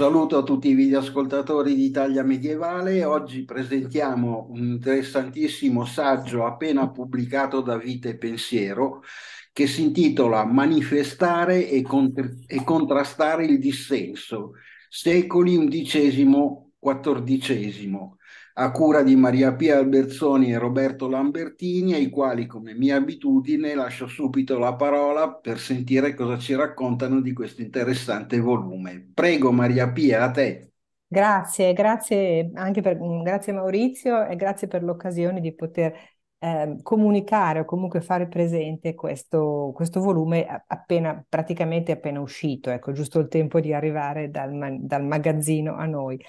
saluto a tutti i videoascoltatori di Italia Medievale. Oggi presentiamo un interessantissimo saggio appena pubblicato da Vite Pensiero che si intitola Manifestare e, contr- e contrastare il dissenso, secoli XI-XIV a cura di Maria Pia Alberzoni e Roberto Lambertini, ai quali, come mia abitudine, lascio subito la parola per sentire cosa ci raccontano di questo interessante volume. Prego Maria Pia, a te. Grazie, grazie anche per, mm, grazie Maurizio e grazie per l'occasione di poter eh, comunicare o comunque fare presente questo, questo, volume appena, praticamente appena uscito, ecco, giusto il tempo di arrivare dal, dal magazzino a noi.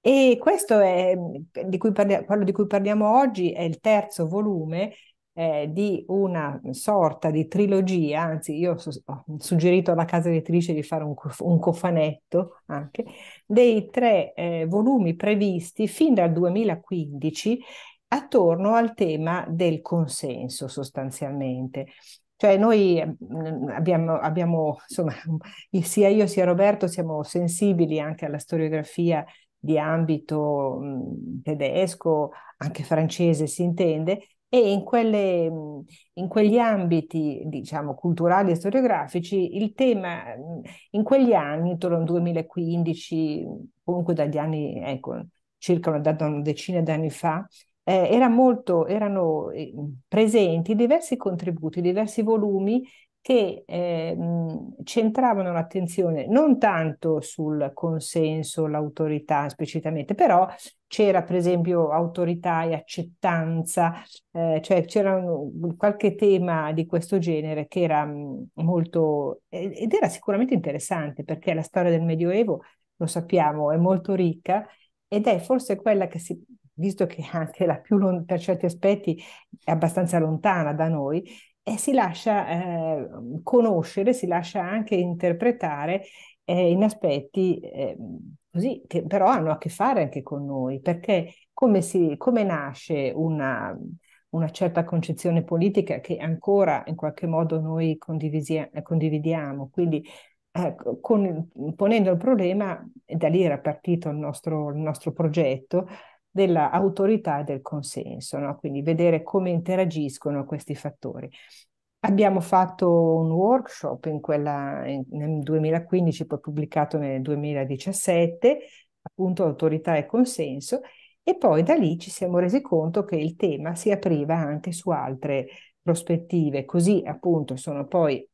E questo è, di cui parli- quello di cui parliamo oggi è il terzo volume eh, di una sorta di trilogia, anzi io su- ho suggerito alla casa editrice di fare un, co- un cofanetto anche, dei tre eh, volumi previsti fin dal 2015 attorno al tema del consenso sostanzialmente. Cioè noi mm, abbiamo, abbiamo insomma, sia io sia Roberto siamo sensibili anche alla storiografia di ambito mhmm, tedesco, anche francese si intende, e in, quelle, mhmm, in, quegli ambiti, diciamo, culturali e storiografici, il tema mhmm, in quegli anni, intorno al 2015, comunque dagli anni, ecco, circa una, da una decina anni fa, eh, era molto, erano eh, presenti diversi contributi, diversi volumi che eh, centravano l'attenzione non tanto sul consenso, l'autorità esplicitamente, però c'era per esempio autorità e accettanza, eh, cioè c'era un, qualche tema di questo genere che era mm, molto ed era sicuramente interessante perché la storia del Medioevo, lo sappiamo, è molto ricca ed è forse quella che si visto che anche la più per certi aspetti è abbastanza lontana da noi, e si lascia eh, conoscere, si lascia anche interpretare eh, in aspetti eh, così, che però hanno a che fare anche con noi, perché come, si, come nasce una, una, certa concezione politica che ancora in qualche modo noi condividiamo, quindi ecco, con, ponendo il problema, da lì era partito il nostro, il nostro progetto, dell'autorità e del consenso, no? quindi vedere come interagiscono questi fattori. Abbiamo fatto un workshop in quella, in, nel 2015, poi pubblicato nel 2017, appunto autorità e consenso, e poi da lì ci siamo resi conto che il tema si apriva anche su altre prospettive, così appunto sono poi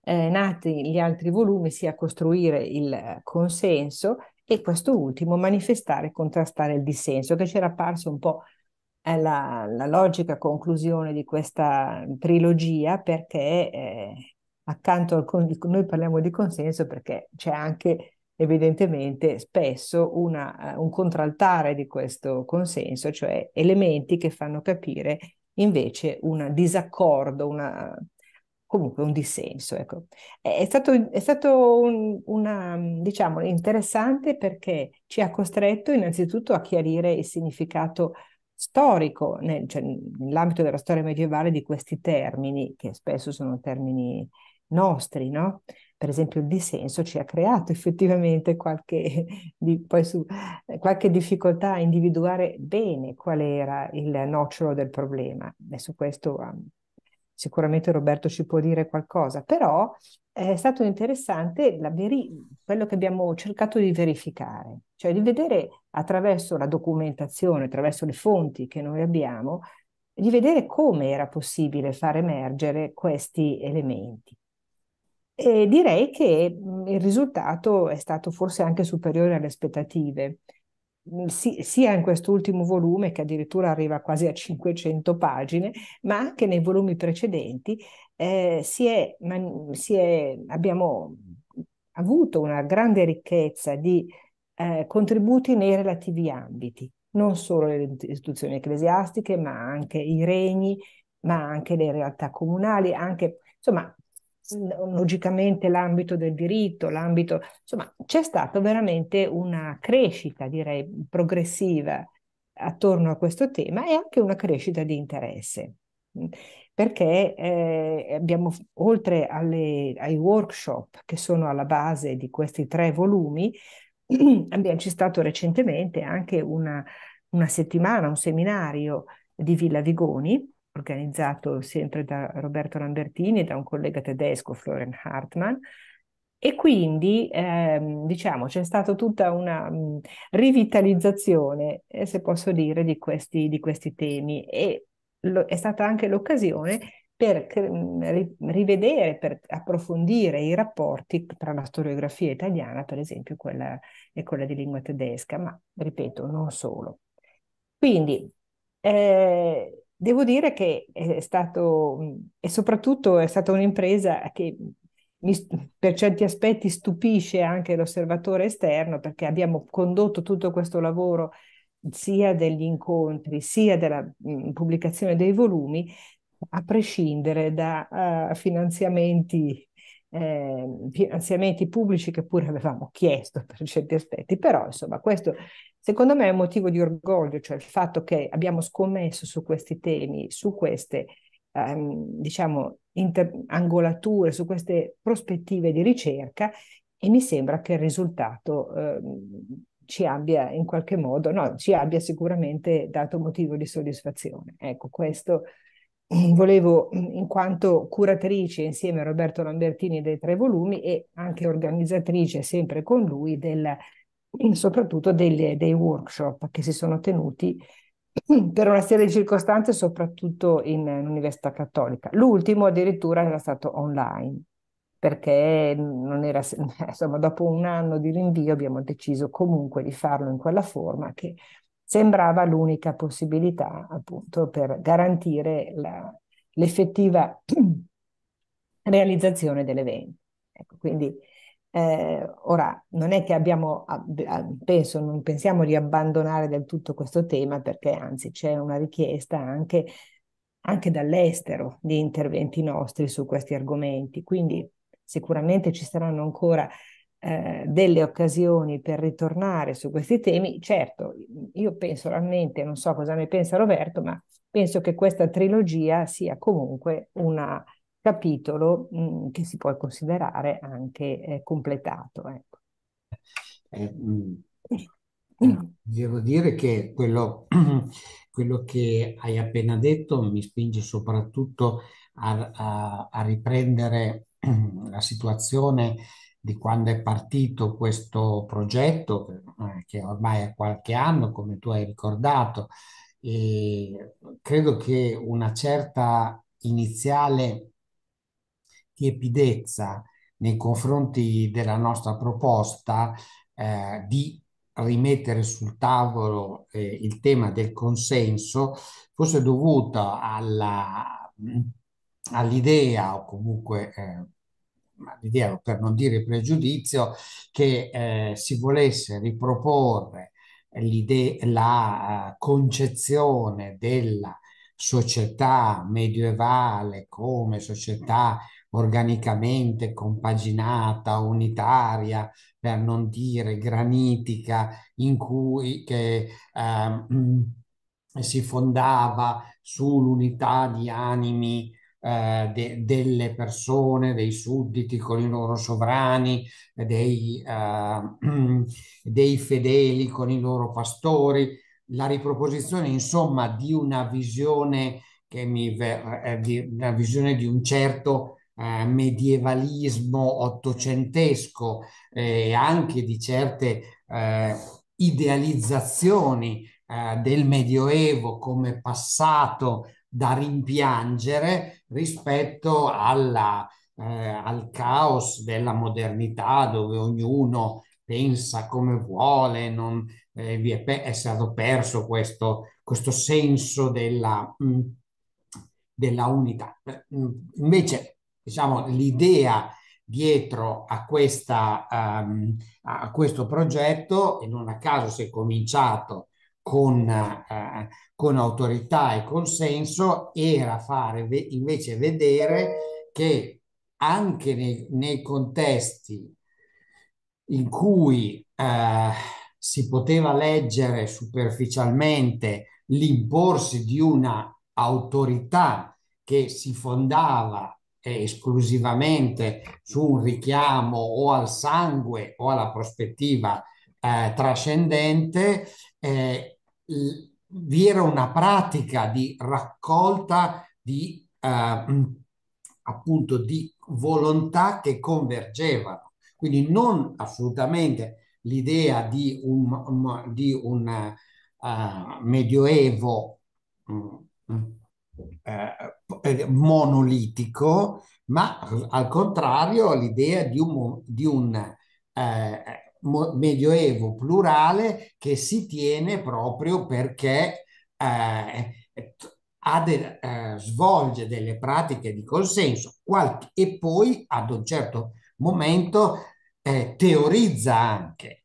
eh, nati gli altri volumi, sia costruire il eh, consenso e questo ultimo manifestare e contrastare il dissenso, che c'era apparso un po' eh, la, la logica conclusione di questa trilogia perché eh, accanto al con- noi parliamo di consenso perché c'è anche evidentemente spesso una, eh, un contraltare di questo consenso, cioè elementi che fanno capire invece un disaccordo, una comunque un dissenso. Ecco. È stato, è stato un, una, diciamo, interessante perché ci ha costretto innanzitutto a chiarire il significato storico nel, cioè, nell'ambito della storia medievale di questi termini, che spesso sono termini nostri, no? Per esempio il dissenso ci ha creato effettivamente qualche, di, su, qualche difficoltà a individuare bene qual era il nocciolo del problema e su questo sicuramente Roberto ci può dire qualcosa, però eh, è stato interessante veri- quello che abbiamo cercato di verificare, cioè di vedere attraverso la documentazione, attraverso le fonti che noi abbiamo, di vedere come era possibile far emergere questi elementi. E direi che mm, il risultato è stato forse anche superiore alle aspettative si, sia in quest'ultimo volume che addirittura arriva quasi a 500 pagine, ma anche nei volumi precedenti eh, si è, man, si è, abbiamo avuto una grande ricchezza di eh, contributi nei relativi ambiti, non solo le istituzioni ecclesiastiche, ma anche i regni, ma anche le realtà comunali, anche insomma logicamente l'ambito del diritto, l'ambito, insomma, c'è stata veramente una crescita, direi, progressiva attorno a questo tema e anche una crescita di interesse. Perché eh, abbiamo, oltre alle, ai workshop che sono alla base di questi tre volumi, abbiamo c'è stato recentemente anche una, una settimana, un seminario di Villa Vigoni, organizzato sempre da Roberto Lambertini e da un collega tedesco, Florian Hartmann, e quindi ehm, diciamo c'è stata tutta una mh, mm, rivitalizzazione, eh, se posso dire, di questi, di questi temi e lo, è stata anche l'occasione per mh, mm, rivedere, per approfondire i rapporti tra la storiografia italiana, per esempio, quella, e quella di lingua tedesca, ma ripeto, non solo. Quindi eh, Devo dire che è stato, e soprattutto è stata un'impresa che mi, per certi aspetti stupisce anche l'osservatore esterno perché abbiamo condotto tutto questo lavoro sia degli incontri sia della mh, pubblicazione dei volumi a prescindere da uh, finanziamenti, eh, finanziamenti, pubblici che pure avevamo chiesto per certi aspetti, però insomma questo Secondo me è un motivo di orgoglio, cioè il fatto che abbiamo scommesso su questi temi, su queste ehm, diciamo, inter- angolature, su queste prospettive di ricerca e mi sembra che il risultato ehm, ci abbia in qualche modo, no, ci abbia sicuramente dato motivo di soddisfazione. Ecco, questo volevo, in quanto curatrice insieme a Roberto Lambertini dei tre volumi e anche organizzatrice sempre con lui del soprattutto delle, dei workshop che si sono tenuti per una serie di circostanze, soprattutto in, in Università Cattolica. L'ultimo addirittura era stato online, perché non era, insomma, dopo un anno di rinvio abbiamo deciso comunque di farlo in quella forma che sembrava l'unica possibilità appunto per garantire la, l'effettiva realizzazione dell'evento. Ecco, quindi eh, ora, non è che abbiamo, penso, non pensiamo di abbandonare del tutto questo tema perché anzi c'è una richiesta anche, anche dall'estero di interventi nostri su questi argomenti, quindi sicuramente ci saranno ancora eh, delle occasioni per ritornare su questi temi. Certo, io penso realmente, non so cosa ne pensa Roberto, ma penso che questa trilogia sia comunque una capitolo mh, mm, che si può considerare anche eh, completato. Ecco. Eh, mh, mm. eh, devo dire che quello, quello, che hai appena detto mi spinge soprattutto a, a, a riprendere la situazione di quando è partito questo progetto, eh, che ormai è qualche anno, come tu hai ricordato, e credo che una certa iniziale tiepidezza nei confronti della nostra proposta eh, di rimettere sul tavolo eh, il tema del consenso fosse dovuta alla, all'idea o comunque eh, l'idea per non dire pregiudizio che eh, si volesse riproporre la eh, concezione della società medievale come società organicamente compaginata, unitaria, per non dire granitica, in cui che, eh, si fondava sull'unità di animi eh, de- delle persone, dei sudditi con i loro sovrani, dei, eh, dei fedeli con i loro pastori, la riproposizione insomma di una visione che mi ver- eh, di una visione di un certo eh, medievalismo ottocentesco e eh, anche di certe eh, idealizzazioni eh, del Medioevo come passato da rimpiangere rispetto alla, al caos della modernità dove ognuno pensa come vuole, non, vi è, pe- è, stato perso questo, questo senso della, mh, mm, della unità. Mm, invece diciamo, l'idea dietro a, questa, um, a, questo progetto e non a caso si è cominciato con, uh, con autorità e consenso era fare ve- invece vedere che anche nei, nei contesti in cui uh, si poteva leggere superficialmente l'imporsi di una autorità che si fondava esclusivamente su un richiamo o al sangue o alla prospettiva eh, trascendente, eh, vi era una pratica di raccolta di eh, mm, appunto di volontà che convergevano. Quindi non assolutamente l'idea di un, di un uh, medioevo mh, mm, mm, eh, monolitico, ma al contrario l'idea di un, di un eh, medioevo plurale che si tiene proprio perché eh, de, eh, svolge delle pratiche di consenso qualche, e poi ad un certo momento eh, teorizza anche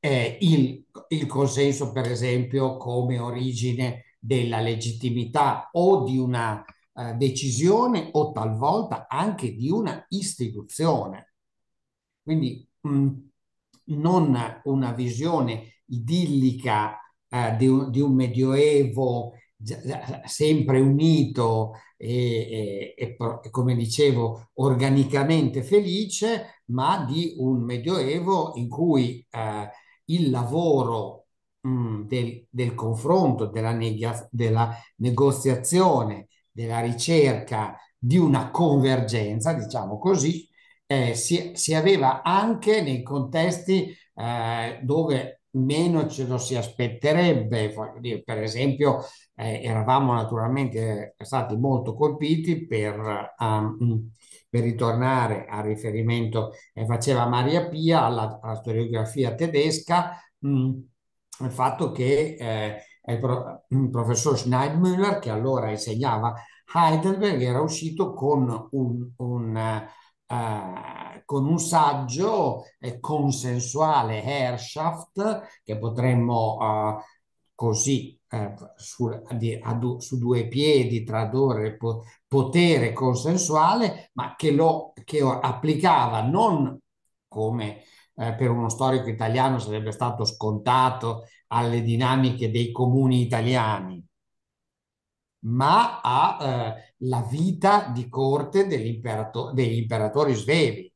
eh, il, il, consenso, per esempio, come origine della legittimità o di una eh, decisione o talvolta anche di una istituzione. Quindi mh, mm, non una visione idillica eh, di, un, di, un, medioevo sempre unito e, e, e, e, come dicevo organicamente felice, ma di un medioevo in cui eh, il lavoro Mm, del, del, confronto, della, nega, della negoziazione, della ricerca di una convergenza, diciamo così, eh, si, si, aveva anche nei contesti eh, dove meno ce lo si aspetterebbe. Per esempio, eh, eravamo naturalmente stati molto colpiti per, um, per ritornare al riferimento che faceva Maria Pia alla, alla storiografia tedesca. Mh, mm, il fatto che eh, il, pro- il, professor Schneidmüller, che allora insegnava Heidelberg, era uscito con un, un, uh, con un saggio eh, consensuale, Herrschaft, che potremmo uh, così eh, su, di, ad, su, due piedi tradurre po- potere consensuale, ma che lo che applicava non come eh, per uno storico italiano sarebbe stato scontato alle dinamiche dei comuni italiani, ma alla eh, vita di corte degli, degli imperatori svevi.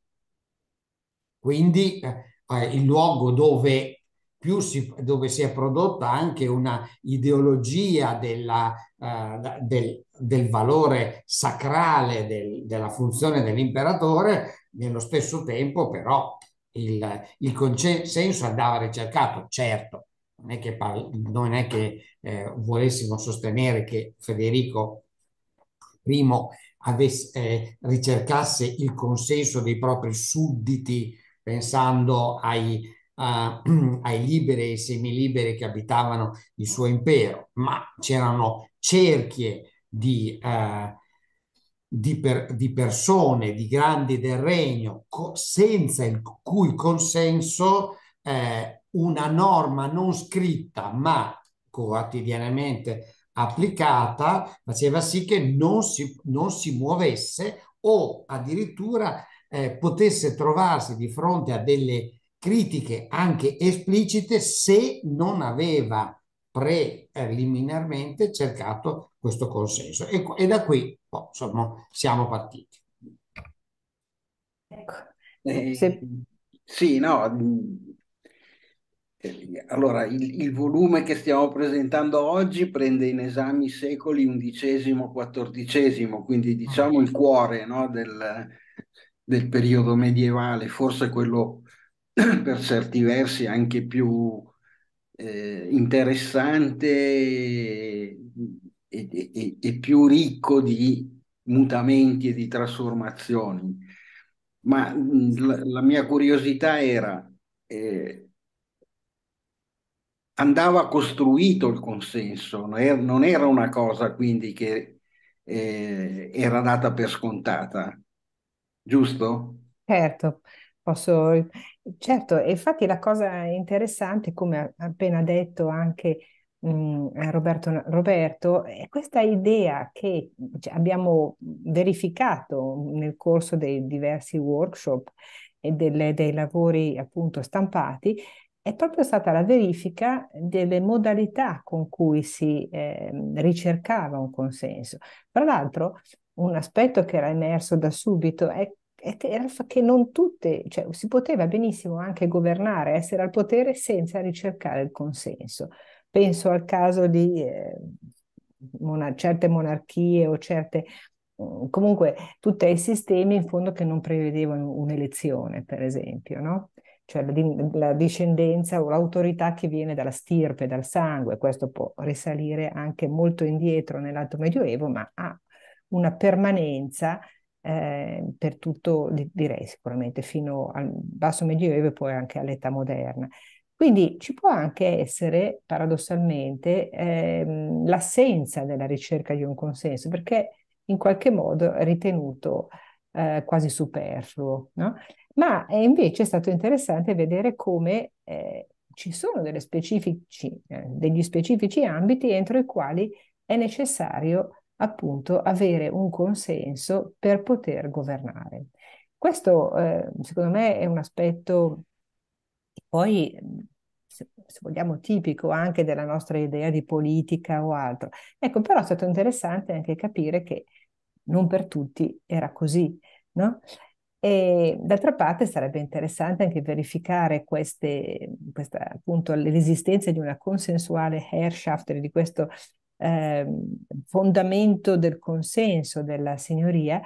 Quindi eh, eh, il luogo dove più si, dove si è prodotta anche una ideologia della, uh, del, del, valore sacrale del, della funzione dell'imperatore, nello stesso tempo però il, il consenso andava ricercato, certo, non è che, parli, non è che eh, volessimo sostenere che Federico I avesse, eh, ricercasse il consenso dei propri sudditi pensando ai, a, ai liberi e semiliberi che abitavano il suo impero, ma c'erano cerchie di... Eh, di, per, di persone, di grandi del regno, co- senza il cui consenso eh, una norma non scritta ma quotidianamente applicata faceva sì che non si, non si muovesse o addirittura eh, potesse trovarsi di fronte a delle critiche anche esplicite se non aveva preliminarmente cercato questo consenso e, e da qui oh, insomma, siamo partiti. Ecco. Eh, Se... Sì, no, eh, allora, il, il, volume che stiamo presentando oggi prende in esame i secoli XI-XIV, quindi diciamo il cuore no, del, del, periodo medievale, forse quello per certi versi anche più eh, interessante e, e, e, più ricco di mutamenti e di trasformazioni. Ma la, la mia curiosità era, eh, andava costruito il consenso, er-, non era una cosa quindi che eh, era data per scontata, giusto? Certo, posso... Certo, infatti la cosa interessante, come ha appena detto anche mh, mhmm, eh, Roberto, Roberto, è questa idea che cioè, abbiamo verificato nel corso dei diversi workshop e delle, dei lavori appunto stampati, è proprio stata la verifica delle modalità con cui si eh, ricercava un consenso. Tra l'altro, un aspetto che era emerso da subito è era il fatto che non tutte, cioè si poteva benissimo anche governare, essere al potere senza ricercare il consenso. Penso al caso di eh, monar- certe monarchie o certe mm, comunque tutti i sistemi in fondo che non prevedevano un'elezione, per esempio, no? cioè la, la, discendenza o l'autorità che viene dalla stirpe, dal sangue, questo può risalire anche molto indietro nell'alto medioevo, ma ha una permanenza eh, per tutto, direi sicuramente, fino al basso medioevo e poi anche all'età moderna. Quindi ci può anche essere, paradossalmente, ehm, l'assenza della ricerca di un consenso, perché in qualche modo è ritenuto eh, quasi superfluo. No? Ma è invece è stato interessante vedere come eh, ci sono specifici, eh, degli specifici ambiti entro i quali è necessario appunto avere un consenso per poter governare. Questo eh, secondo me è un aspetto che poi se, se, vogliamo tipico anche della nostra idea di politica o altro. Ecco, però è stato interessante anche capire che non per tutti era così, no? E d'altra parte sarebbe interessante anche verificare queste, questa, appunto, l'esistenza di una consensuale Herrschaft, di questo eh, fondamento del consenso della signoria,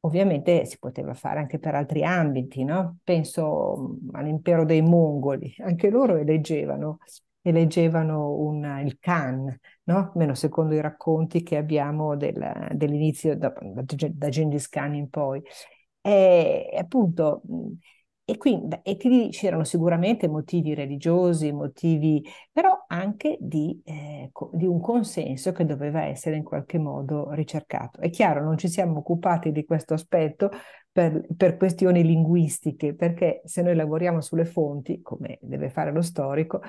ovviamente si poteva fare anche per altri ambiti, no? penso all'impero dei Mongoli, anche loro eleggevano, eleggevano un, il Khan, no? almeno secondo i racconti che abbiamo del, dell'inizio da, da Genghis Khan in poi. E appunto e quindi e ti, c'erano sicuramente motivi religiosi, motivi, però anche di, eh, di, un consenso che doveva essere in qualche modo ricercato. È chiaro, non ci siamo occupati di questo aspetto per, per questioni linguistiche, perché se noi lavoriamo sulle fonti, come deve fare lo storico,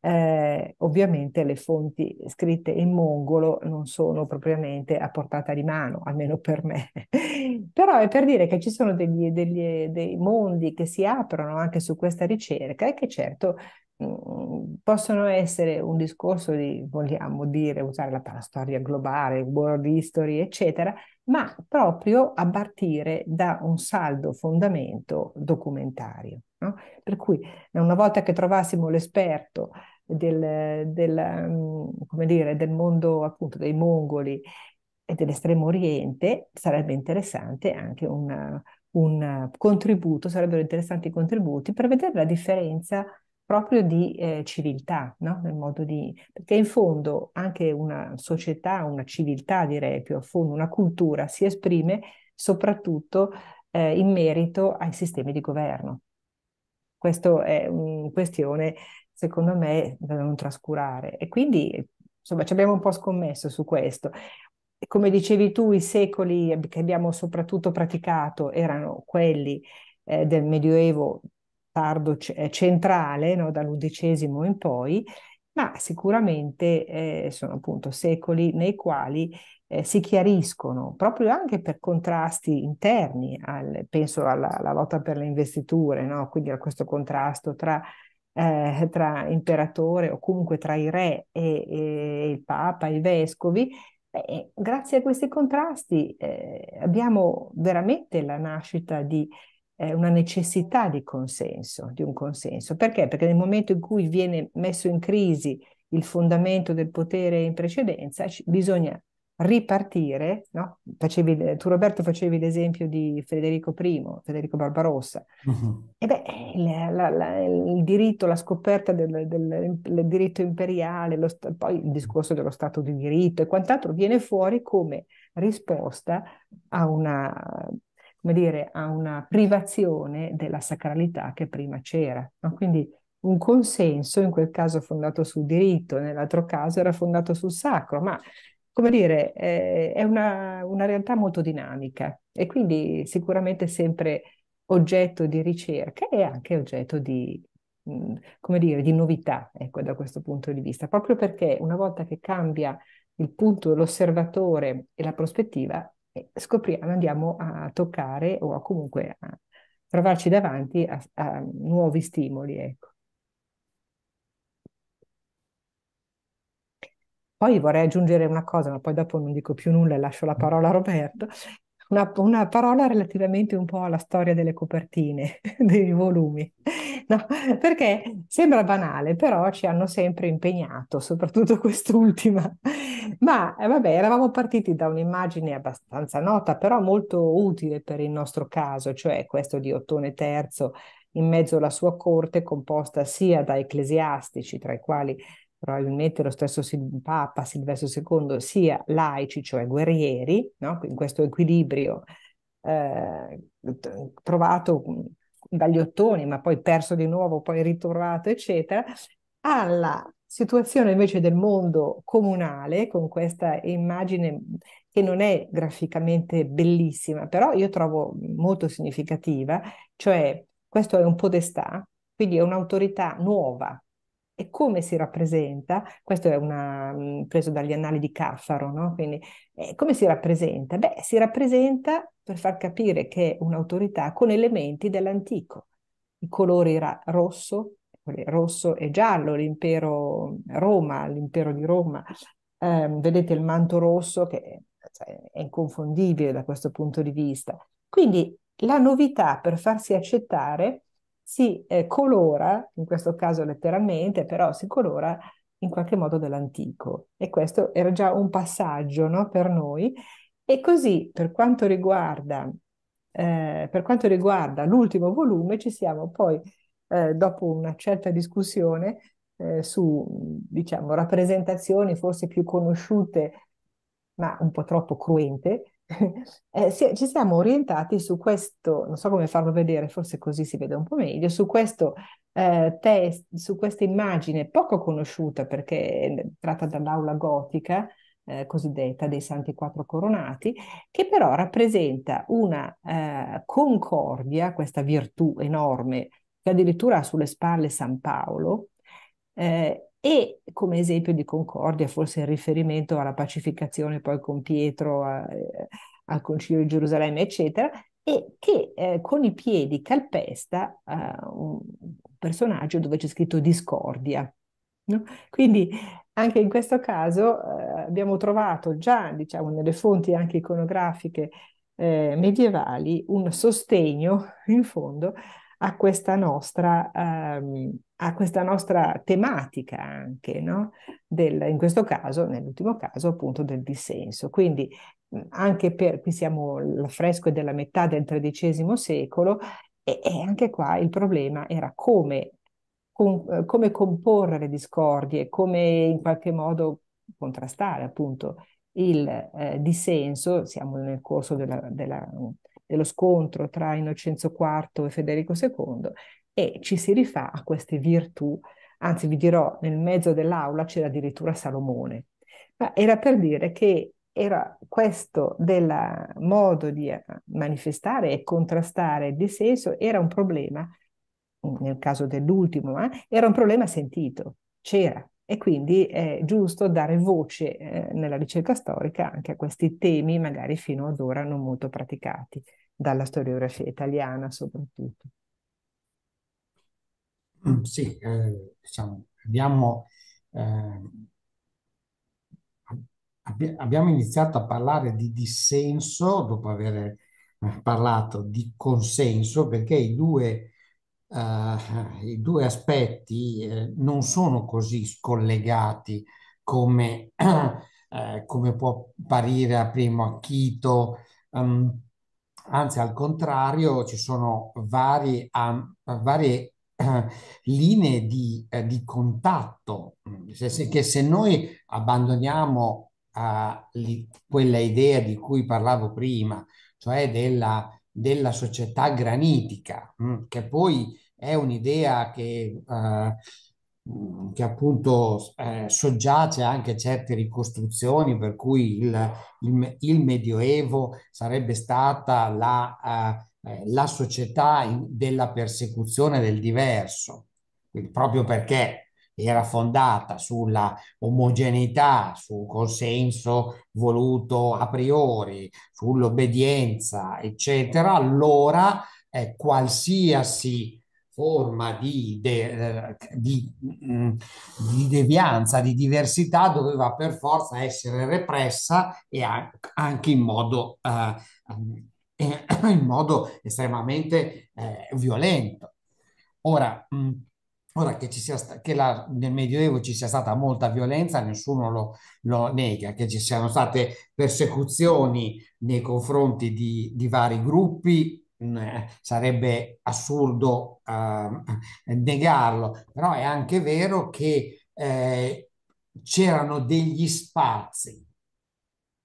eh, ovviamente le fonti scritte in mongolo non sono propriamente a portata di mano, almeno per me. Però è per dire che ci sono degli, degli, dei mondi che si aprono anche su questa ricerca e che certo Mm, possono essere un discorso di, vogliamo dire, usare la parola storia globale, world history, eccetera, ma proprio a partire da un saldo fondamento documentario. No? Per cui una volta che trovassimo l'esperto del, del, mm, dire, del mondo appunto dei mongoli e dell'estremo oriente, sarebbe interessante anche una, un contributo, sarebbero interessanti i contributi per vedere la differenza proprio di eh, civiltà, no? nel modo di... perché in fondo anche una società, una civiltà direi più a fondo, una cultura si esprime soprattutto eh, in merito ai sistemi di governo. Questo è una questione, secondo me, da non trascurare. E quindi, insomma, ci abbiamo un po' scommesso su questo come dicevi tu, i secoli che abbiamo soprattutto praticato erano quelli eh, del Medioevo sardo eh, centrale no? dall'undicesimo in poi, ma sicuramente eh, sono appunto secoli nei quali eh, si chiariscono proprio anche per contrasti interni, al, penso alla, alla, lotta per le investiture, no? quindi a questo contrasto tra, eh, tra, imperatore o comunque tra i re e, e il papa, i vescovi. Beh, grazie a questi contrasti eh, abbiamo veramente la nascita di eh, una necessità di consenso, di un consenso. Perché? Perché nel momento in cui viene messo in crisi il fondamento del potere in precedenza, bisogna ripartire, no? facevi, tu Roberto facevi l'esempio di Federico I, Federico Barbarossa, uh-huh. e beh, la, la, la, il diritto, la scoperta del, del, del diritto imperiale, lo, poi il discorso dello Stato di diritto e quant'altro viene fuori come risposta a una come dire, a una privazione della sacralità che prima c'era. No? Quindi un consenso, in quel caso fondato sul diritto, nell'altro caso era fondato sul sacro, ma come dire, eh, è una, una, realtà molto dinamica e quindi sicuramente sempre oggetto di ricerca e anche oggetto di, mm, come dire, di novità, ecco, da questo punto di vista, proprio perché una volta che cambia il punto, l'osservatore e la prospettiva, scopriamo, andiamo a toccare o a comunque a trovarci davanti a, a nuovi stimoli. Ecco. Poi vorrei aggiungere una cosa, ma poi dopo non dico più nulla e lascio la parola a Roberto. Una, una parola relativamente un po' alla storia delle copertine, dei volumi no, perché sembra banale, però ci hanno sempre impegnato, soprattutto quest'ultima. Ma eh, vabbè, eravamo partiti da un'immagine abbastanza nota, però molto utile per il nostro caso, cioè questo di Ottone III in mezzo alla sua corte composta sia da ecclesiastici, tra i quali probabilmente lo stesso Papa Silvestro II, sia laici, cioè guerrieri, no? in questo equilibrio eh, trovato ottoni, ma poi perso di nuovo, poi ritrovato, eccetera, alla situazione invece del mondo comunale, con questa immagine che non è graficamente bellissima, però io trovo molto significativa, cioè questo è un podestà, quindi è un'autorità nuova. E come si rappresenta? Questo è una, mm, preso dagli annali di Caffaro, no? Quindi, eh, come si rappresenta? Beh, si rappresenta per far capire che è un'autorità con elementi dell'antico, i colori era rosso, rosso e giallo, l'impero Roma, l'impero di Roma, eh, vedete il manto rosso che cioè, è inconfondibile da questo punto di vista. Quindi la novità per farsi accettare si eh, colora, in questo caso letteralmente, però si colora in qualche modo dell'antico. E questo era già un passaggio no, per noi e così, per quanto riguarda, eh, per quanto riguarda l'ultimo volume, ci siamo poi, eh, dopo una certa discussione eh, su, diciamo, rappresentazioni forse più conosciute, ma un po' troppo cruente, eh, si, ci siamo orientati su questo, non so come farlo vedere, forse così si vede un po' meglio, su questo eh, test, su questa immagine poco conosciuta perché è tratta dall'aula gotica, eh, cosiddetta dei Santi Quattro Coronati, che però rappresenta una eh, concordia, questa virtù enorme che addirittura ha sulle spalle San Paolo, eh, e come esempio di concordia forse il riferimento alla pacificazione poi con Pietro, a, eh, al Concilio di Gerusalemme, eccetera, e che eh, con i piedi calpesta eh, un personaggio dove c'è scritto discordia. No? Quindi anche in questo caso eh, abbiamo trovato già, diciamo, nelle fonti anche iconografiche eh, medievali un sostegno in fondo a questa nostra, ehm, a questa nostra tematica anche, no? del, in questo caso, nell'ultimo caso appunto del dissenso. Quindi mm, anche per, qui siamo all'affresco della metà del XIII secolo e, e anche qua il problema era come con, eh, come comporre le discordie, come in qualche modo contrastare appunto il eh, dissenso, siamo nel corso della, della, dello scontro tra Innocenzo IV e Federico II e ci si rifà a queste virtù, anzi vi dirò nel mezzo dell'aula c'era addirittura Salomone, ma era per dire che era questo del modo di eh, manifestare e contrastare il dissenso era un problema nel caso dell'ultimo, eh, era un problema sentito, c'era. E quindi è giusto dare voce eh, nella ricerca storica anche a questi temi, magari fino ad ora non molto praticati dalla storiografia italiana soprattutto. Mm, sì, eh, diciamo, abbiamo, eh, abbi- abbiamo, iniziato a parlare di dissenso dopo aver eh, parlato di consenso, perché i due eh, i due aspetti eh, non sono così scollegati come, eh, come può parire a primo acchito. Um, anzi, al contrario, ci sono vari, um, varie linee di, eh, di contatto, se, se, che se noi abbandoniamo uh, li, quella idea di cui parlavo prima, cioè della della società granitica, mm, che poi è un'idea che, eh, mm, che appunto eh, soggiace anche a certe ricostruzioni per cui il, il, il Medioevo sarebbe stata la, eh, eh la società della persecuzione del diverso, Quindi proprio perché era fondata sulla omogeneità, sul consenso voluto a priori, sull'obbedienza, eccetera, allora eh, qualsiasi forma di, de, eh, di, mm, di, devianza, di diversità doveva per forza essere repressa e anche in modo, eh, in modo estremamente eh, violento. Ora, mm, Ora che, ci sia che la, nel Medioevo ci sia stata molta violenza, nessuno lo, lo, nega, che ci siano state persecuzioni nei confronti di, di vari gruppi, mh, mm, eh, sarebbe assurdo uh, negarlo, però è anche vero che eh, c'erano degli spazi,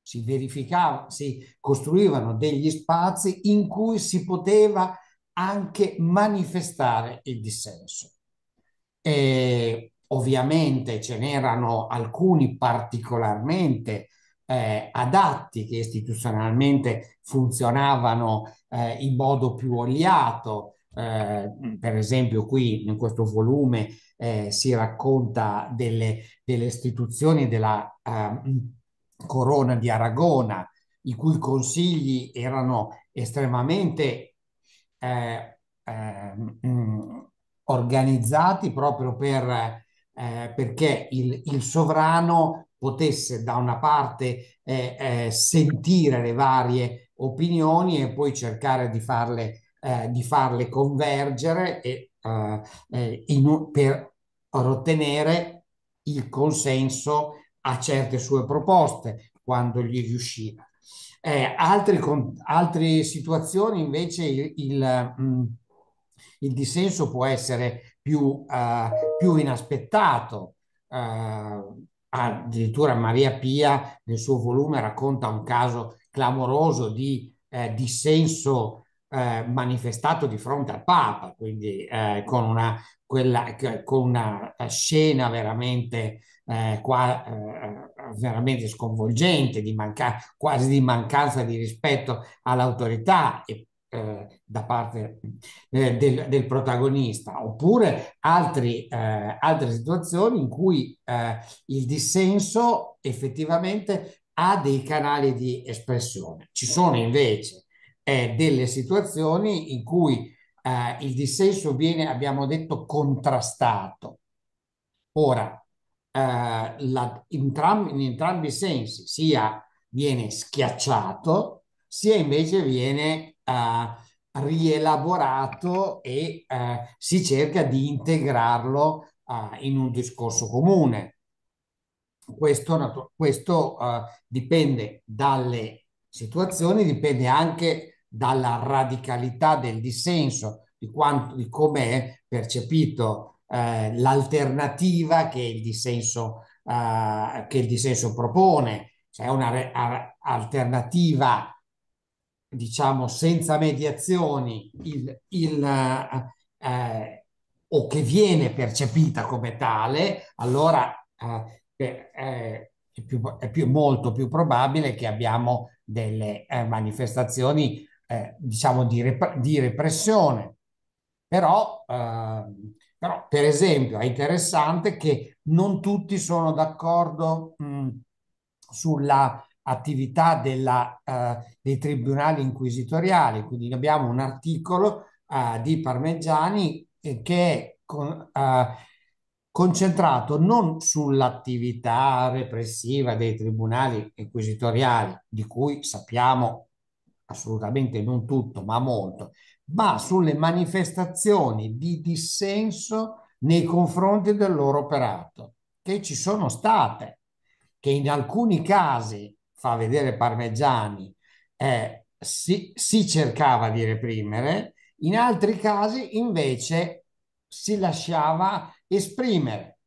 si verificavano, si costruivano degli spazi in cui si poteva anche manifestare il dissenso e ovviamente ce n'erano alcuni particolarmente eh, adatti che istituzionalmente funzionavano eh, in modo più oliato. Eh, mm. per esempio qui in questo volume eh, si racconta delle, delle istituzioni della ehm, corona di Aragona, i cui consigli erano estremamente eh, eh, organizzati proprio per, eh, perché il, il, sovrano potesse da una parte eh, eh, sentire le varie opinioni e poi cercare di farle, eh, di farle convergere e, eh, eh, in, per ottenere il consenso a certe sue proposte quando gli riusciva. Eh, altri, con, altre situazioni invece il, il mh, mm, il dissenso può essere più, eh, più inaspettato. Eh, addirittura Maria Pia nel suo volume racconta un caso clamoroso di eh, dissenso eh, manifestato di fronte al Papa, quindi eh, con, una, quella, con una eh, scena veramente, qua, veramente sconvolgente, di manca- quasi di mancanza di rispetto all'autorità e eh, da parte eh, del, del, protagonista, oppure altri, eh, altre situazioni in cui eh, il dissenso effettivamente ha dei canali di espressione. Ci sono invece eh, delle situazioni in cui il dissenso viene, abbiamo detto, contrastato. Ora, la, in, tram, in entrambi i sensi, sia viene schiacciato, sia invece viene uh, rielaborato e uh, si cerca di integrarlo uh, in un discorso comune. Questo, questo dipende dalle situazioni, dipende anche dalla radicalità del dissenso, di, di come è percepito l'alternativa che il che il dissenso propone, cioè una alternativa diciamo, senza mediazioni il, il, eh, eh, o che viene percepita come tale, allora eh, eh, è, più, è più, molto più probabile che abbiamo delle eh, manifestazioni, eh, diciamo, di, rep- di, repressione. Però, però, per esempio, è interessante che non tutti sono d'accordo mh, mm, sulla attività della, eh, dei tribunali inquisitoriali. Quindi abbiamo un articolo eh, di Parmeggiani eh, che è con, eh, concentrato non sull'attività repressiva dei tribunali inquisitoriali, di cui sappiamo assolutamente non tutto, ma molto, ma sulle manifestazioni di dissenso nei confronti del loro operato, che ci sono state, che in alcuni casi fa vedere Parmegiani, eh, si, si cercava di reprimere, in altri casi invece si lasciava esprimere.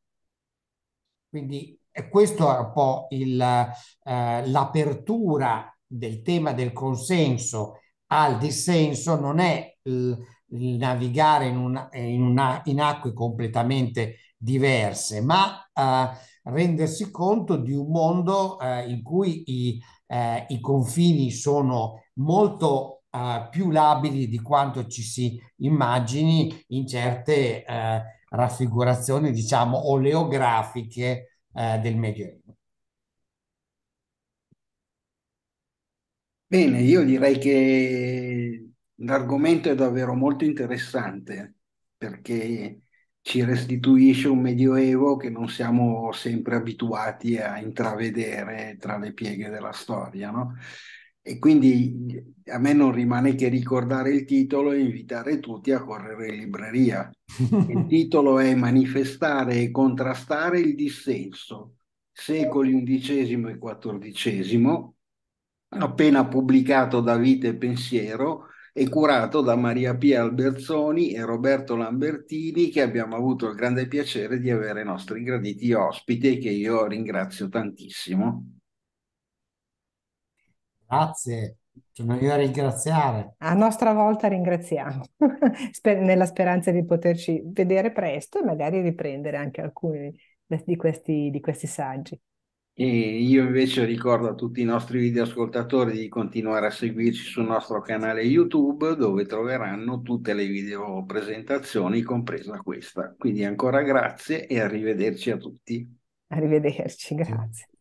Quindi eh, questo è un po' il, eh, l'apertura del tema del consenso al dissenso, non è il, il navigare in, una, in, una, in acque completamente diverse, ma eh, rendersi conto di un mondo eh, in cui i, eh, i, confini sono molto eh, più labili di quanto ci si immagini in certe eh, raffigurazioni, diciamo, oleografiche eh, del Medioevo. Bene, io direi che l'argomento è davvero molto interessante perché ci restituisce un medioevo che non siamo sempre abituati a intravedere tra le pieghe della storia, no? E quindi a me non rimane che ricordare il titolo e invitare tutti a correre in libreria. Il titolo è Manifestare e contrastare il dissenso, secoli XI e XIV, appena pubblicato da Vita e Pensiero, e curato da Maria Pia Alberzoni e Roberto Lambertini che abbiamo avuto il grande piacere di avere i nostri graditi ospiti che io ringrazio tantissimo. Grazie, sono io a ringraziare. A nostra volta ringraziamo, nella speranza di poterci vedere presto e magari riprendere anche alcuni di questi, di questi saggi. E io invece ricordo a tutti i nostri videoascoltatori di continuare a seguirci sul nostro canale YouTube dove troveranno tutte le video presentazioni, compresa questa. Quindi ancora grazie e arrivederci a tutti. Arrivederci, grazie.